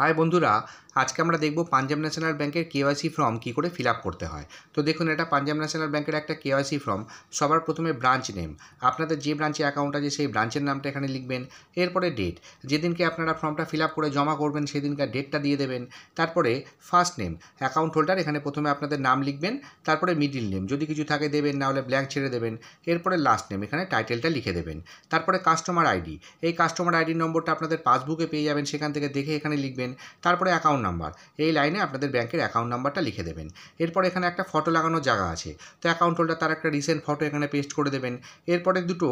high বন্ধুরা আজকে আমরা দেখব পাঞ্জাব ন্যাশনাল ব্যাংকের কেওয়াইসি ফর্ম কী করে ফিল করতে হয় তো দেখুন এটা পাঞ্জাব ন্যাশনাল ব্যাংকের একটা কেওয়াইসি ফর্ম সবার প্রথমে ব্রাঞ্চ নেম আপনাদের যে ব্রাঞ্চে অ্যাকাউন্ট আছে সেই ব্রাঞ্চের নামটা এখানে লিখবেন এরপরে ডেট যেদিনকে আপনারা ফর্মটা ফিল করে জমা করবেন সেদিনকার ডেটটা দিয়ে দেবেন তারপরে ফার্স্ট নেম অ্যাকাউন্ট হোল্ডার এখানে প্রথমে আপনাদের নাম লিখবেন তারপরে মিডিল নেম যদি কিছু থাকে দেবেন নাহলে ব্ল্যাঙ্ক ছেড়ে দেবেন এরপরে লাস্ট নেম এখানে টাইটেলটা লিখে দেবেন তারপরে কাস্টমার আইডি এই কাস্টমার আইডি নম্বরটা আপনাদের পাসবুকে পেয়ে যাবেন সেখান থেকে দেখে এখানে লিখবেন তারপরে অ্যাকাউন্ট নাম্বার এই লাইনে আপনাদের ব্যাংকের অ্যাকাউন্ট নাম্বারটা লিখে দেবেন এরপর এখানে একটা ফটো লাগানোর জায়গা আছে তো অ্যাকাউন্ট হোল্ডার তার একটা রিসেন্ট ফটো এখানে পেস্ট করে দেবেন এরপরে দুটো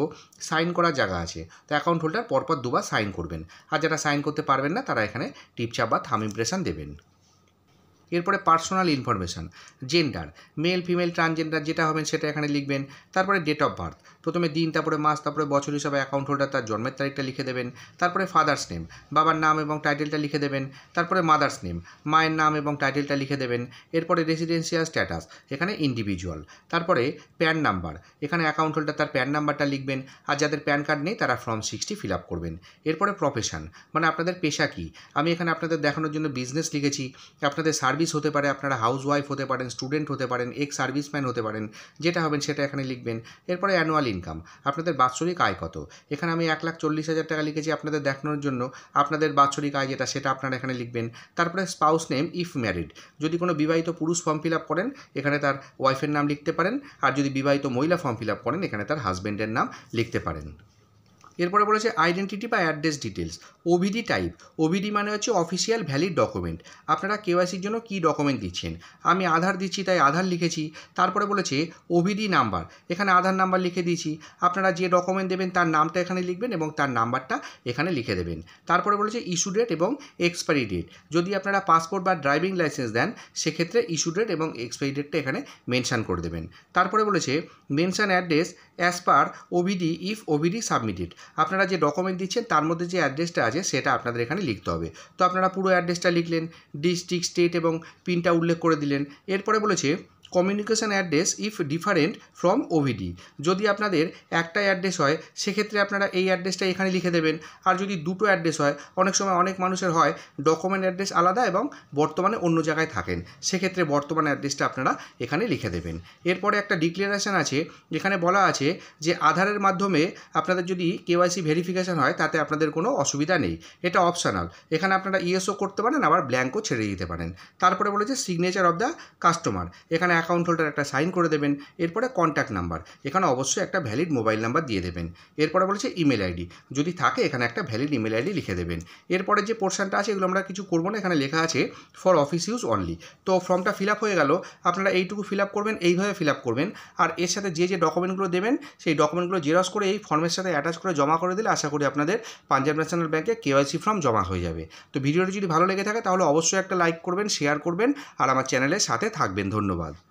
সাইন করার জায়গা আছে তো অ্যাকাউন্ট হোল্ডার পরপর দুবার সাইন করবেন আর যারা সাইন করতে পারবেন না তারা এখানে টিপচাপ বা থাম ইমপ্রেশন দেবেন এরপরে personal information gender male female transgender যেটা হবেন সেটা এখানে লিখবেন তারপরে ডেট অফ বার্থ প্রথমে দিন তারপরে মাস তারপরে বছর হিসাবে অ্যাকাউন্ট হোল্ডার তার জন্মের তারিখটা লিখে দেবেন তারপরে ফাদার্স নেম বাবার নাম এবং টাইটেলটা লিখে দেবেন তারপরে মাদার্স নেম মায়ের নাম এবং টাইটেলটা লিখে দেবেন এরপরে রেসিডেন্সিয়াল স্ট্যাটাস এখানে ইন্ডিভিজুয়াল তারপরে প্যান নাম্বার এখানে অ্যাকাউন্ট হোল্ডার তার প্যান নাম্বারটা লিখবেন আর যাদের প্যান কার্ড নেই তারা ফর্ম সিক্সটি ফিল আপ করবেন এরপরে প্রফেশান মানে আপনাদের পেশা কী আমি এখানে আপনাদের দেখানোর জন্য বিজনেস লিখেছি আপনাদের সার্ভিস সার্ভিস হতে পারে আপনারা হাউস ওয়াইফ হতে পারেন স্টুডেন্ট হতে পারেন এক্স সার্ভিসম্যান হতে পারেন যেটা হবেন সেটা এখানে লিখবেন এরপরে অ্যানুয়াল ইনকাম আপনাদের বাৎসরিক আয় কত এখানে আমি এক লাখ চল্লিশ হাজার টাকা লিখেছি আপনাদের দেখানোর জন্য আপনাদের বাৎসরিক আয় যেটা সেটা আপনারা এখানে লিখবেন তারপরে স্পাউস নেম ইফ ম্যারিড যদি কোনো বিবাহিত পুরুষ ফর্ম ফিল আপ করেন এখানে তার ওয়াইফের নাম লিখতে পারেন আর যদি বিবাহিত মহিলা ফর্ম ফিল আপ করেন এখানে তার হাজব্যান্ডের নাম লিখতে পারেন এরপরে বলেছে আইডেন্টিটি বা address details OVD type OVD মানে হচ্ছে অফিসিয়াল ভ্যালিড ডকুমেন্ট আপনারা কেওয়াইসির জন্য কি ডকুমেন্ট দিচ্ছেন আমি আধার দিচ্ছি তাই আধার লিখেছি তারপরে বলেছে ওভিডি নাম্বার এখানে আধার নাম্বার লিখে দিয়েছি আপনারা যে ডকুমেন্ট দেবেন তার নামটা এখানে লিখবেন এবং তার নাম্বারটা এখানে লিখে দেবেন তারপরে বলেছে ইস্যু ডেট এবং এক্সপায়ারি ডেট যদি আপনারা পাসপোর্ট বা ড্রাইভিং লাইসেন্স দেন সেক্ষেত্রে ইস্যু ডেট এবং এক্সপায়ারি ডেটটা এখানে মেনশান করে দেবেন তারপরে বলেছে mention address as per OVD if OVD submitted আপনারা যে ডকুমেন্ট দিচ্ছেন তার মধ্যে যে অ্যাড্রেসটা আছে সেটা আপনাদের এখানে লিখতে হবে তো আপনারা পুরো অ্যাড্রেসটা লিখলেন ডিস্ট্রিক্ট স্টেট এবং পিনটা উল্লেখ করে দিলেন এরপরে বলেছে communication address if different from OVD যদি আপনাদের একটা অ্যাড্রেস হয় সেক্ষেত্রে আপনারা এই অ্যাড্রেসটা এখানে লিখে দেবেন আর যদি দুটো অ্যাড্রেস হয় অনেক সময় অনেক মানুষের হয় ডকুমেন্ট অ্যাড্রেস আলাদা এবং বর্তমানে অন্য জায়গায় থাকেন সেক্ষেত্রে বর্তমান অ্যাড্রেসটা আপনারা এখানে লিখে দেবেন এরপরে একটা ডিক্লারেশান আছে যেখানে বলা আছে যে আধারের মাধ্যমে আপনাদের যদি কেওয়াইসি ভেরিফিকেশান হয় তাতে আপনাদের কোনো অসুবিধা নেই এটা অপশনাল এখানে আপনারা ইএসও করতে পারেন আবার ব্ল্যাঙ্কও ছেড়ে দিতে পারেন তারপরে বলেছে সিগনেচার অফ দ্য কাস্টমার এখানে অ্যাকাউন্ট হোল্ডার একটা সাইন করে দেবেন এরপরে কন্ট্যাক্ট নাম্বার এখানে অবশ্যই একটা ভ্যালিড মোবাইল নাম্বার দিয়ে দেবেন এরপরে বলেছে ইমেল আইডি যদি থাকে এখানে একটা ভ্যালিড ইমেল আইডি লিখে দেবেন এরপরে যে পোর্শনটা আছে এগুলো আমরা কিছু করবো না এখানে লেখা আছে ফর অফিস ইউজ অনলি তো ফর্মটা ফিল আপ হয়ে গেল আপনারা এইটুকু ফিল আপ করবেন এইভাবে ফিল আপ করবেন আর এর সাথে যে যে ডকুমেন্টগুলো দেবেন সেই ডকুমেন্টগুলো জেরক্স করে এই ফর্মের সাথে অ্যাটাচ করে জমা করে দিলে আশা করি আপনাদের পাঞ্জাব ন্যাশনাল ব্যাঙ্কে কেওয়াইসি ফর্ম জমা হয়ে যাবে তো ভিডিওটি যদি ভালো লেগে থাকে তাহলে অবশ্যই একটা লাইক করবেন শেয়ার করবেন আর আমার চ্যানেলের সাথে থাকবেন ধন্যবাদ